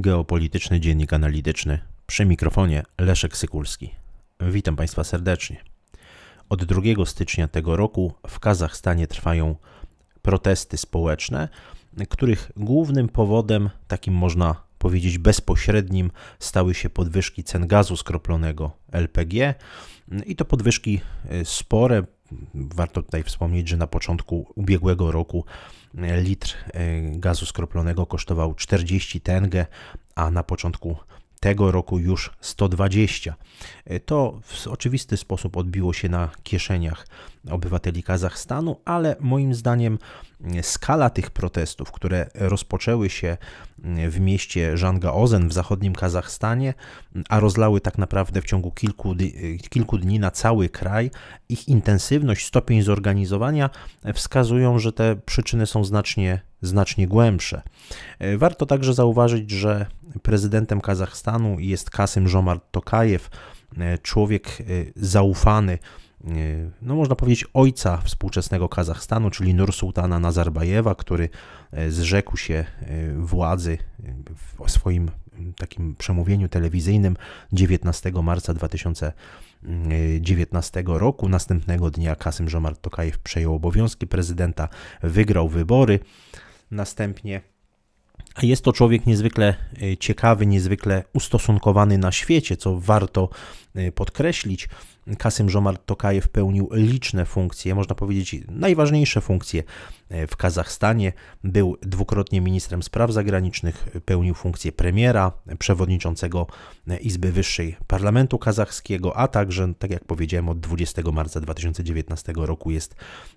Geopolityczny Dziennik Analityczny. Przy mikrofonie Leszek Sykulski. Witam Państwa serdecznie. Od 2 stycznia tego roku w Kazachstanie trwają protesty społeczne, których głównym powodem, takim można powiedzieć bezpośrednim, stały się podwyżki cen gazu skroplonego LPG. I to podwyżki e, spore, warto tutaj wspomnieć, że na początku ubiegłego roku litr e, gazu skroplonego kosztował 40 tenge, a na początku tego roku już 120. E, to w oczywisty sposób odbiło się na kieszeniach obywateli Kazachstanu, ale moim zdaniem skala tych protestów, które rozpoczęły się w mieście Ozen w zachodnim Kazachstanie, a rozlały tak naprawdę w ciągu kilku, e, kilku dni na cały kraj, ich intensywność, stopień zorganizowania e, wskazują, że te przyczyny są znacznie znacznie głębsze. Warto także zauważyć, że prezydentem Kazachstanu jest Kasym żomar Tokajew, e, człowiek e, zaufany, e, no można powiedzieć ojca współczesnego Kazachstanu, czyli Nursultana Nazarbajewa, który zrzekł się władzy w swoim takim przemówieniu telewizyjnym 19 marca 2019 roku. Następnego dnia Kasym żomar Tokajew przejął obowiązki prezydenta, wygrał wybory. Następnie a jest to człowiek niezwykle e, ciekawy, niezwykle ustosunkowany na świecie, co warto e, podkreślić. Kasym Żomar Tokajew pełnił liczne funkcje, można powiedzieć najważniejsze funkcje e, w Kazachstanie. Był dwukrotnie ministrem spraw zagranicznych, pełnił funkcję premiera, przewodniczącego Izby Wyższej Parlamentu Kazachskiego, a także, tak jak powiedziałem, od 20 marca 2019 roku jest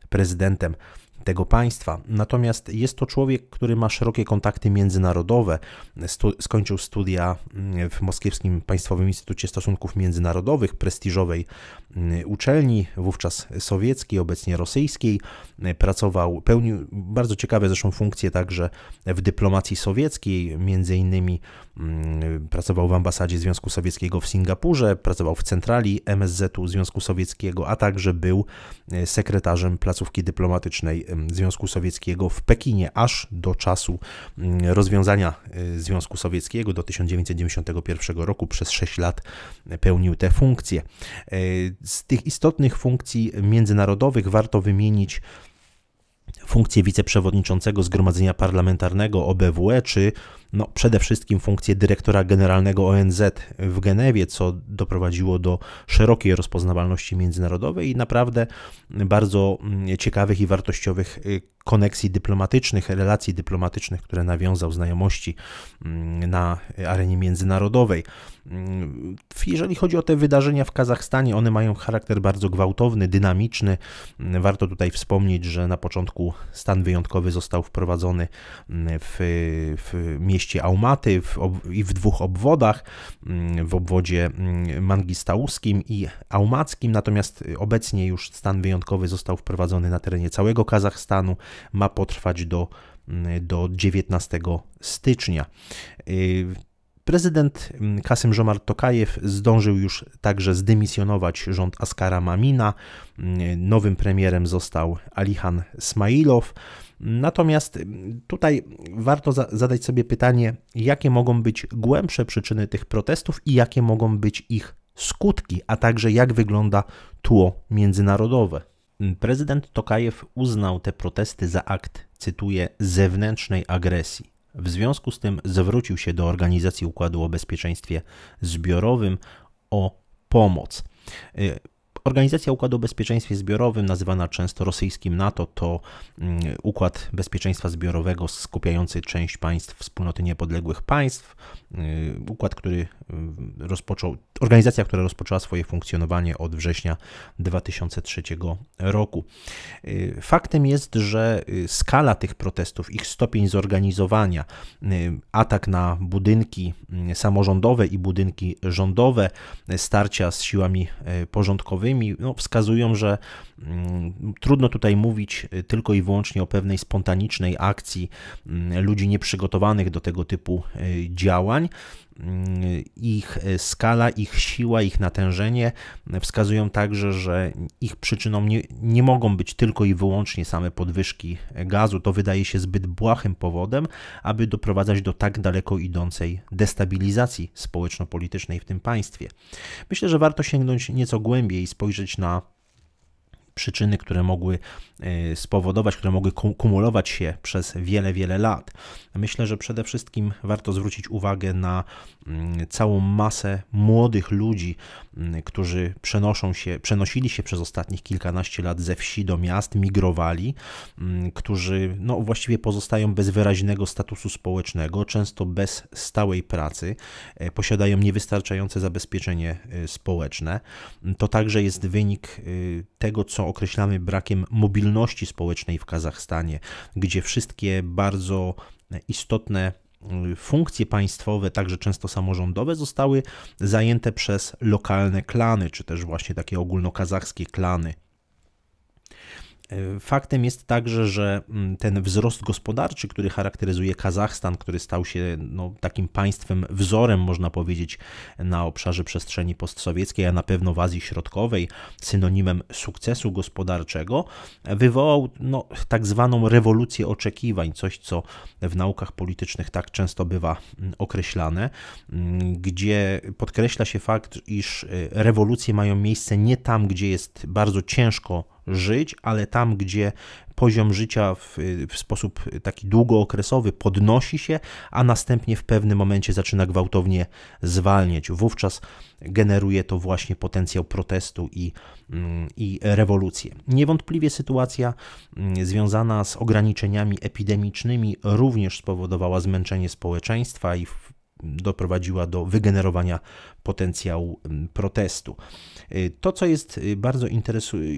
prezydentem tego państwa. Natomiast jest to człowiek, który ma szerokie kontakty międzynarodowe. Stu skończył studia mm, w Moskiewskim Państwowym Instytucie Stosunków Międzynarodowych, prestiżowej mm, uczelni, wówczas sowieckiej, obecnie rosyjskiej. Mm, pracował, pełnił bardzo ciekawe zresztą funkcje także w dyplomacji sowieckiej, między innymi pracował w ambasadzie Związku Sowieckiego w Singapurze, pracował w centrali MSZ-u Związku Sowieckiego, a także był e, sekretarzem placówki dyplomatycznej Związku Sowieckiego w Pekinie aż do czasu mm, rozwiązania e, Związku Sowieckiego do 1991 roku przez 6 lat e, pełnił te funkcje. E, z tych istotnych funkcji międzynarodowych warto wymienić funkcję wiceprzewodniczącego Zgromadzenia Parlamentarnego OBWE czy no, przede wszystkim funkcję dyrektora generalnego ONZ w Genewie, co doprowadziło do szerokiej rozpoznawalności międzynarodowej i naprawdę bardzo mm, ciekawych i wartościowych y, koneksji dyplomatycznych, relacji dyplomatycznych, które nawiązał znajomości mm, na arenie międzynarodowej. Mm, jeżeli chodzi o te wydarzenia w Kazachstanie, one mają charakter bardzo gwałtowny, dynamiczny. Warto tutaj wspomnieć, że na początku stan wyjątkowy został wprowadzony w, w mieście mieście Aumaty w, i w dwóch obwodach, mm, w obwodzie mm, mangistauskim i aumackim, natomiast obecnie już stan wyjątkowy został wprowadzony na terenie całego Kazachstanu, ma potrwać do, mm, do 19 stycznia. Y, prezydent Kasym Żomar Tokajew zdążył już także zdymisjonować rząd Askara Mamina. Y, nowym premierem został Alihan Smailow. Natomiast tutaj warto za zadać sobie pytanie, jakie mogą być głębsze przyczyny tych protestów i jakie mogą być ich skutki, a także jak wygląda tło międzynarodowe. Prezydent Tokajew uznał te protesty za akt, cytuję, zewnętrznej agresji. W związku z tym zwrócił się do Organizacji Układu o Bezpieczeństwie Zbiorowym o pomoc. Organizacja Układu o Bezpieczeństwie Zbiorowym, nazywana często rosyjskim NATO, to mm, układ bezpieczeństwa zbiorowego skupiający część państw wspólnoty niepodległych państw. Y, układ, który y, rozpoczął, organizacja, która rozpoczęła swoje funkcjonowanie od września 2003 roku. Y, faktem jest, że skala tych protestów, ich stopień zorganizowania, atak na budynki samorządowe i budynki rządowe, starcia z siłami porządkowymi, no, wskazują, że mm, trudno tutaj mówić y, tylko i wyłącznie o pewnej spontanicznej akcji mm, ludzi nieprzygotowanych do tego typu y, działań. Mm, ich e, skala, ich siła, ich natężenie wskazują także, że ich przyczyną nie, nie mogą być tylko i wyłącznie same podwyżki gazu. To wydaje się zbyt błahym powodem, aby doprowadzać do tak daleko idącej destabilizacji społeczno-politycznej w tym państwie. Myślę, że warto sięgnąć nieco głębiej i spojrzeć na przyczyny, które mogły Y, spowodować, które mogły kumulować się przez wiele, wiele lat. Myślę, że przede wszystkim warto zwrócić uwagę na mm, całą masę młodych ludzi, mm, którzy przenoszą się, przenosili się przez ostatnich kilkanaście lat ze wsi do miast, migrowali, mm, którzy no, właściwie pozostają bez wyraźnego statusu społecznego, często bez stałej pracy, y, posiadają niewystarczające zabezpieczenie y, społeczne. To także jest wynik tego, co określamy brakiem mobilności mobilności społecznej w Kazachstanie, gdzie wszystkie bardzo istotne y, funkcje państwowe, także często samorządowe, zostały zajęte przez lokalne klany, czy też właśnie takie ogólnokazachskie klany. E, faktem jest także, że mm, ten wzrost gospodarczy, który charakteryzuje Kazachstan, który stał się no, takim państwem wzorem, można powiedzieć, na obszarze przestrzeni postsowieckiej, a na pewno w Azji Środkowej, synonimem sukcesu gospodarczego, wywołał no, tak zwaną rewolucję oczekiwań, coś co w naukach politycznych tak często bywa mm, określane, mm, gdzie podkreśla się fakt, iż e, rewolucje mają miejsce nie tam, gdzie jest bardzo ciężko żyć, ale tam, gdzie poziom życia w, w, sposób taki długookresowy podnosi się, a następnie w pewnym momencie zaczyna gwałtownie zwalniać. Wówczas generuje to właśnie potencjał protestu i, mm, i rewolucję. Niewątpliwie sytuacja mm, związana z ograniczeniami epidemicznymi również spowodowała zmęczenie społeczeństwa i w doprowadziła do wygenerowania potencjału mm, protestu. Y, to, co jest y, bardzo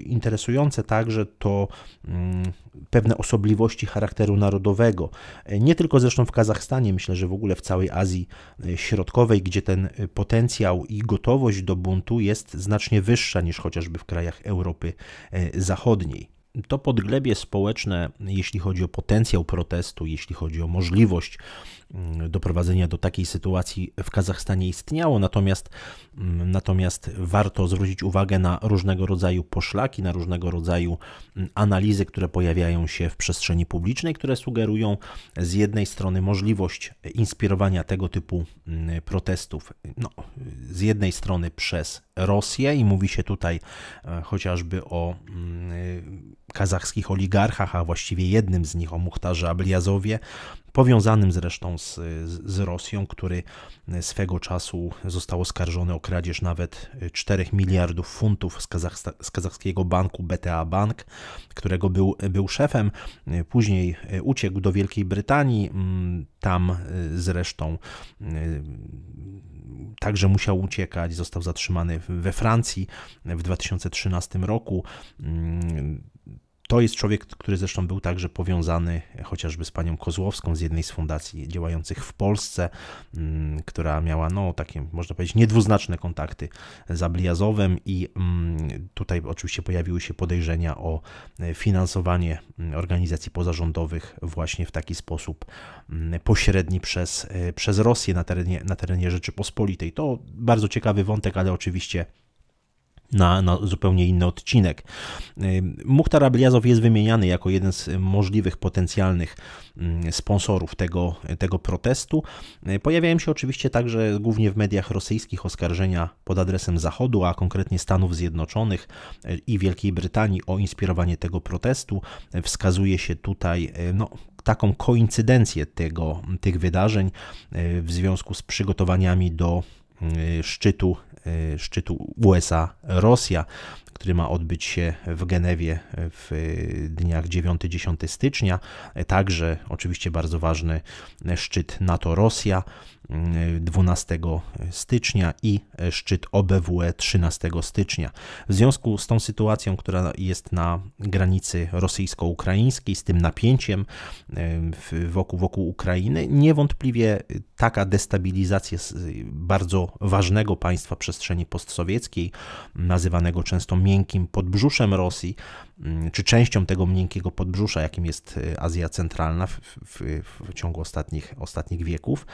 interesujące także, to mm, pewne osobliwości charakteru narodowego. Y, nie tylko zresztą w Kazachstanie, myślę, że w ogóle w całej Azji Środkowej, gdzie ten potencjał i gotowość do buntu jest znacznie wyższa niż chociażby w krajach Europy Zachodniej to podglebie społeczne, jeśli chodzi o potencjał protestu, jeśli chodzi o możliwość Mm, doprowadzenia do takiej sytuacji w Kazachstanie istniało, natomiast, mm, natomiast warto zwrócić uwagę na różnego rodzaju poszlaki, na różnego rodzaju mm, analizy, które pojawiają się w przestrzeni publicznej, które sugerują z jednej strony możliwość inspirowania tego typu protestów, no, z jednej strony przez Rosję i mówi się tutaj e, chociażby o kazachskich oligarchach, a właściwie jednym z nich, o Muchtarze Abliazowie, powiązanym zresztą z, z Rosją, który swego czasu został oskarżony o kradzież nawet 4 miliardów funtów z, Kazachsta, z kazachskiego banku BTA Bank, którego był, był szefem. Później uciekł do Wielkiej Brytanii, tam zresztą e, także musiał uciekać, został zatrzymany we Francji w 2013 roku. To jest człowiek, który zresztą był także powiązany chociażby z panią Kozłowską z jednej z fundacji działających w Polsce, mm, która miała, no, takie, można powiedzieć, niedwuznaczne kontakty z Abliazowem i mm, tutaj oczywiście pojawiły się podejrzenia o e, finansowanie mm, organizacji pozarządowych właśnie w taki sposób pośredni przez, e, przez Rosję na terenie, na terenie Rzeczypospolitej. To bardzo ciekawy wątek, ale oczywiście na, na, zupełnie inny odcinek. Muhtar Abeliazow jest wymieniany jako jeden z możliwych potencjalnych sponsorów tego, tego protestu. Y, pojawiają się oczywiście także głównie w mediach rosyjskich oskarżenia pod adresem Zachodu, a konkretnie Stanów Zjednoczonych y, i Wielkiej Brytanii o inspirowanie tego protestu. Wskazuje się tutaj y, no, taką koincydencję tego, tych wydarzeń w związku z przygotowaniami do szczytu E, szczytu USA-Rosja, który ma odbyć się w Genewie w e, dniach 9-10 stycznia. E, także oczywiście bardzo ważny szczyt NATO-Rosja. 12 stycznia i e, szczyt OBWE 13 stycznia. W związku z tą sytuacją, która jest na granicy rosyjsko-ukraińskiej, z tym napięciem e, wokół, wokół Ukrainy, niewątpliwie taka destabilizacja bardzo ważnego państwa przestrzeni postsowieckiej, nazywanego często miękkim podbrzuszem Rosji, Mm, czy częścią tego miękkiego podbrzusza, jakim jest y, Azja Centralna w, w, w, ciągu ostatnich, ostatnich wieków,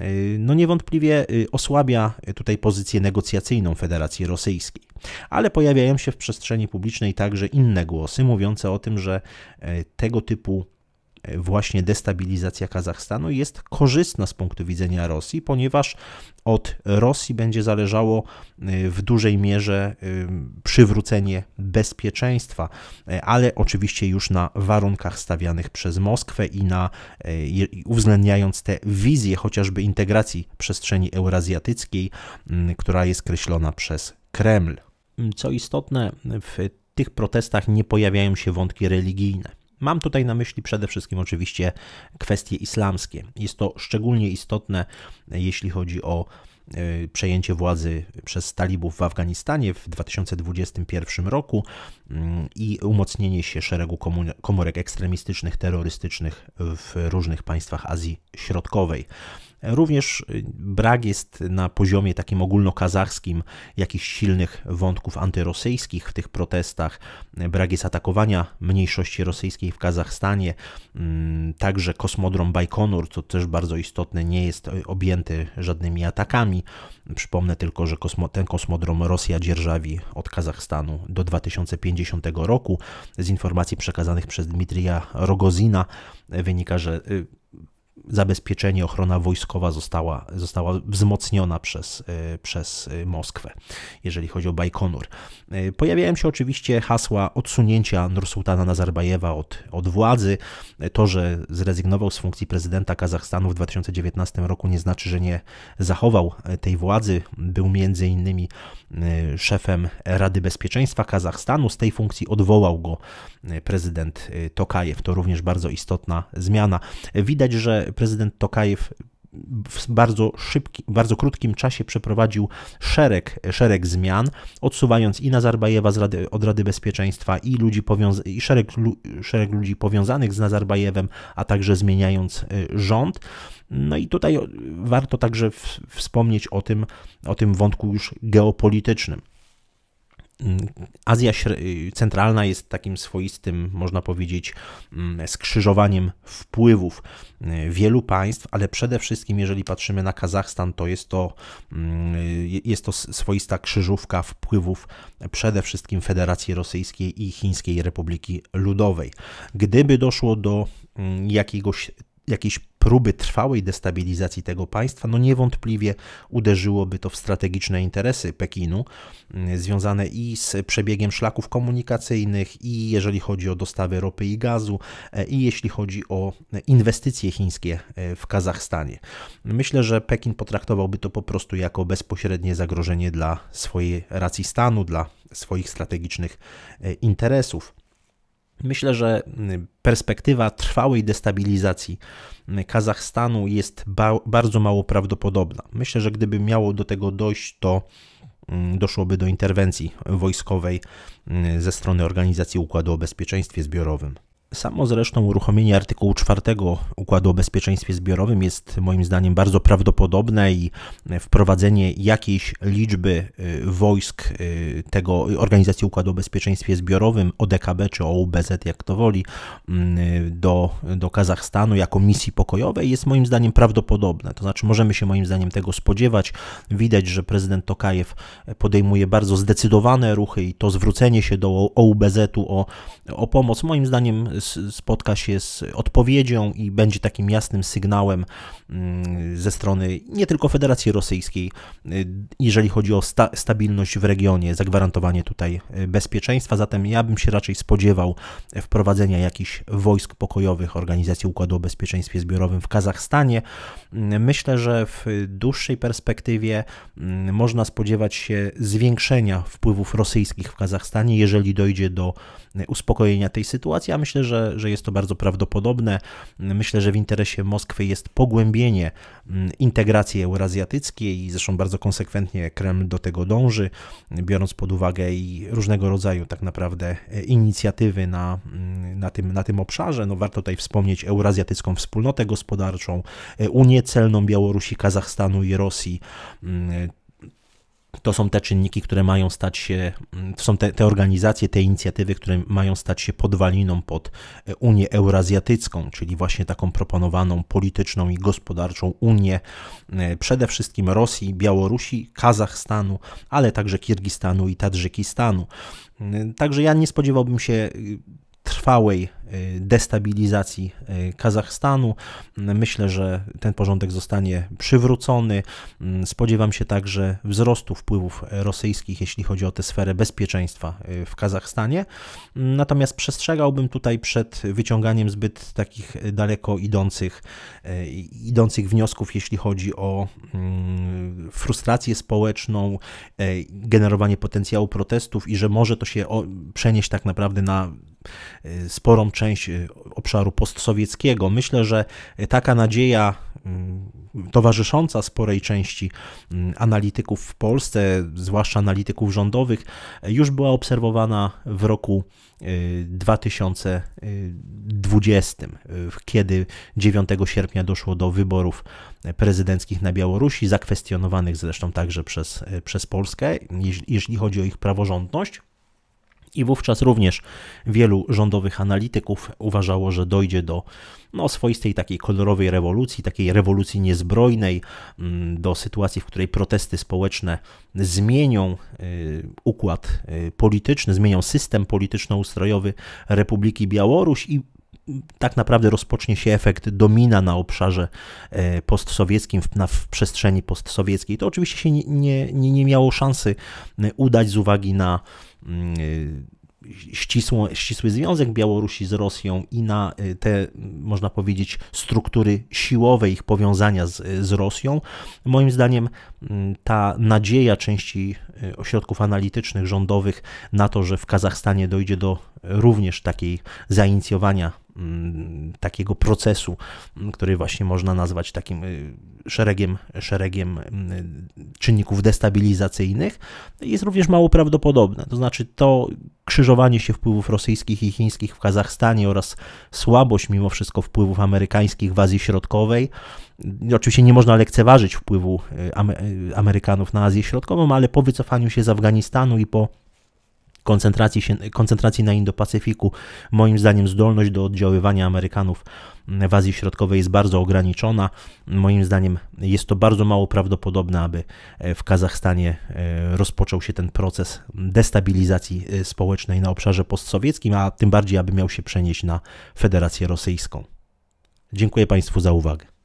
y, no niewątpliwie y, osłabia tutaj pozycję negocjacyjną Federacji Rosyjskiej. Ale pojawiają się w przestrzeni publicznej także inne głosy mówiące o tym, że tego typu E, właśnie destabilizacja Kazachstanu jest korzystna z punktu widzenia Rosji, ponieważ od Rosji będzie zależało e, w dużej mierze e, przywrócenie bezpieczeństwa, ale oczywiście już na warunkach stawianych przez Moskwę i na uwzględniając te wizje chociażby integracji przestrzeni eurazjatyckiej, która jest kreślona przez Kreml. Co istotne, w tych protestach nie pojawiają się wątki religijne. Mam tutaj na myśli przede wszystkim oczywiście kwestie islamskie. Jest to szczególnie istotne, jeśli chodzi o e, przejęcie władzy przez talibów w Afganistanie w 2021 roku mm, i umocnienie się szeregu komórek ekstremistycznych, terrorystycznych w różnych państwach Azji Środkowej. Również y, brak jest na poziomie takim ogólnokazachskim jakichś silnych wątków antyrosyjskich w tych protestach, brak jest atakowania mniejszości rosyjskiej w Kazachstanie, mm, także kosmodrom Bajkonur, co też bardzo istotne, nie jest y, objęty żadnymi atakami. Przypomnę tylko, że ten kosmodrom Rosja dzierżawi od Kazachstanu do 2050 roku. Z informacji przekazanych przez Dmitrija Rogozina wynika, że y, zabezpieczenie, ochrona wojskowa została, została wzmocniona przez, e, przez e, Moskwę, jeżeli chodzi o Bajkonur. E, pojawiają się oczywiście hasła odsunięcia Nursultana Nazarbajewa od, od władzy. To, że zrezygnował z funkcji prezydenta Kazachstanu w 2019 roku nie znaczy, że nie zachował tej władzy. Był między innymi szefem Rady Bezpieczeństwa Kazachstanu. Z tej funkcji odwołał go prezydent Tokajew. To również bardzo istotna zmiana. Widać, że prezydent Tokajew w bardzo szybki, bardzo krótkim czasie przeprowadził szereg, szereg zmian, odsuwając i Nazarbajewa Rady, od Rady Bezpieczeństwa i, ludzi powiąza- i szereg, szereg ludzi powiązanych z Nazarbajewem, a także zmieniając e, rząd. No i tutaj warto także wspomnieć o tym, o tym wątku już geopolitycznym. Mm, Azja y, Centralna jest takim swoistym, można powiedzieć, mm, skrzyżowaniem wpływów y, wielu państw, ale przede wszystkim, jeżeli patrzymy na Kazachstan, to jest to, mm, jest to swoista krzyżówka wpływów przede wszystkim Federacji Rosyjskiej i Chińskiej Republiki Ludowej. Gdyby doszło do jakiegoś jakiejś próby trwałej destabilizacji tego państwa, no niewątpliwie uderzyłoby to w strategiczne interesy Pekinu, mm, związane i z przebiegiem szlaków komunikacyjnych, i jeżeli chodzi o dostawy ropy i gazu, e, i jeśli chodzi o e, inwestycje chińskie e, w Kazachstanie. Myślę, że Pekin potraktowałby to po prostu jako bezpośrednie zagrożenie dla swojej racji stanu, dla swoich strategicznych interesów. Myślę, że mm, perspektywa trwałej destabilizacji mm, Kazachstanu jest ba bardzo mało prawdopodobna. Myślę, że gdyby miało do tego dojść, to mm, doszłoby do interwencji wojskowej ze strony Organizacji Układu o Bezpieczeństwie Zbiorowym. Samo zresztą uruchomienie artykułu 4 Układu o Bezpieczeństwie Zbiorowym jest moim zdaniem bardzo prawdopodobne i wprowadzenie jakiejś liczby y, wojsk y, tego Organizacji Układu o Bezpieczeństwie Zbiorowym, ODKB czy OUBZ, jak to woli, mm, do, do Kazachstanu jako misji pokojowej jest moim zdaniem prawdopodobne. To znaczy możemy się moim zdaniem tego spodziewać. Widać, że prezydent Tokajew podejmuje bardzo zdecydowane ruchy i to zwrócenie się do OUBZ-u o, o pomoc moim zdaniem spotka się z odpowiedzią i będzie takim jasnym sygnałem mm, ze strony nie tylko Federacji Rosyjskiej, y, jeżeli chodzi o sta stabilność w regionie, zagwarantowanie tutaj y, bezpieczeństwa. Zatem ja bym się raczej spodziewał wprowadzenia jakichś wojsk pokojowych Organizacji Układu o Bezpieczeństwie Zbiorowym w Kazachstanie. Mm, myślę, że w dłuższej perspektywie mm, można spodziewać się zwiększenia wpływów rosyjskich w Kazachstanie, jeżeli dojdzie do y, uspokojenia tej sytuacji, a myślę, że że, że jest to bardzo prawdopodobne. Myślę, że w interesie Moskwy jest pogłębienie mm, integracji eurazjatyckiej, zresztą bardzo konsekwentnie Kreml do tego dąży, biorąc pod uwagę i różnego rodzaju tak naprawdę e, inicjatywy na, mm, na, tym, na tym obszarze. No, warto tutaj wspomnieć Eurazjatycką Wspólnotę Gospodarczą, e, Unię Celną Białorusi, Kazachstanu i Rosji, mm, to są te czynniki, które mają stać się, mm, to są te, te, organizacje, te inicjatywy, które mają stać się podwaliną pod e, Unię Eurazjatycką, czyli właśnie taką proponowaną polityczną i gospodarczą Unię e, przede wszystkim Rosji, Białorusi, Kazachstanu, ale także Kirgistanu i Tadżykistanu. E, także ja nie spodziewałbym się y, trwałej y, destabilizacji y, Kazachstanu. Myślę, że ten porządek zostanie przywrócony. Mm, spodziewam się także wzrostu wpływów rosyjskich, jeśli chodzi o tę sferę bezpieczeństwa y, w Kazachstanie. Mm, natomiast przestrzegałbym tutaj przed wyciąganiem zbyt takich daleko idących, idących wniosków, jeśli chodzi o mm, frustrację społeczną, generowanie potencjału protestów i że może to się przenieść tak naprawdę na Y, sporą część y, obszaru postsowieckiego. Myślę, że taka nadzieja mm, towarzysząca sporej części mm, analityków w Polsce, zwłaszcza analityków rządowych, już była obserwowana w roku 2020, y, kiedy 9 sierpnia doszło do wyborów prezydenckich na Białorusi, zakwestionowanych zresztą także przez, przez Polskę, jeśli chodzi o ich praworządność i wówczas również wielu rządowych analityków uważało, że dojdzie do no, swoistej takiej kolorowej rewolucji, takiej rewolucji niezbrojnej, mm, do sytuacji, w której protesty społeczne zmienią y, układ y, polityczny, zmienią system polityczno-ustrojowy Republiki Białoruś i tak naprawdę rozpocznie się efekt domina na obszarze e, postsowieckim, w, na, w przestrzeni postsowieckiej. To oczywiście się nie, nie, nie miało szansy e, udać z uwagi na mm, e, ścisłą, ścisły związek Białorusi z Rosją i na te, można powiedzieć, struktury siłowe ich powiązania z, z Rosją. Moim zdaniem mm, ta nadzieja części ośrodków analitycznych rządowych na to, że w Kazachstanie dojdzie do również takiej zainicjowania Mm, takiego procesu, mm, który właśnie można nazwać takim y, szeregiem, szeregiem mm, czynników destabilizacyjnych, no jest również mało prawdopodobne. To znaczy to krzyżowanie się wpływów rosyjskich i chińskich w Kazachstanie oraz słabość mimo wszystko wpływów amerykańskich w Azji Środkowej. Oczywiście nie można lekceważyć wpływu y, y, Amerykanów na Azję Środkową, ale po wycofaniu się z Afganistanu i po koncentracji, się, koncentracji na Indo-Pacyfiku, moim zdaniem zdolność do oddziaływania Amerykanów w Azji Środkowej jest bardzo ograniczona. Moim zdaniem jest to bardzo mało prawdopodobne, aby e, w Kazachstanie e, rozpoczął się ten proces destabilizacji e, społecznej na obszarze postsowieckim, a tym bardziej, aby miał się przenieść na Federację Rosyjską. Dziękuję Państwu za uwagę.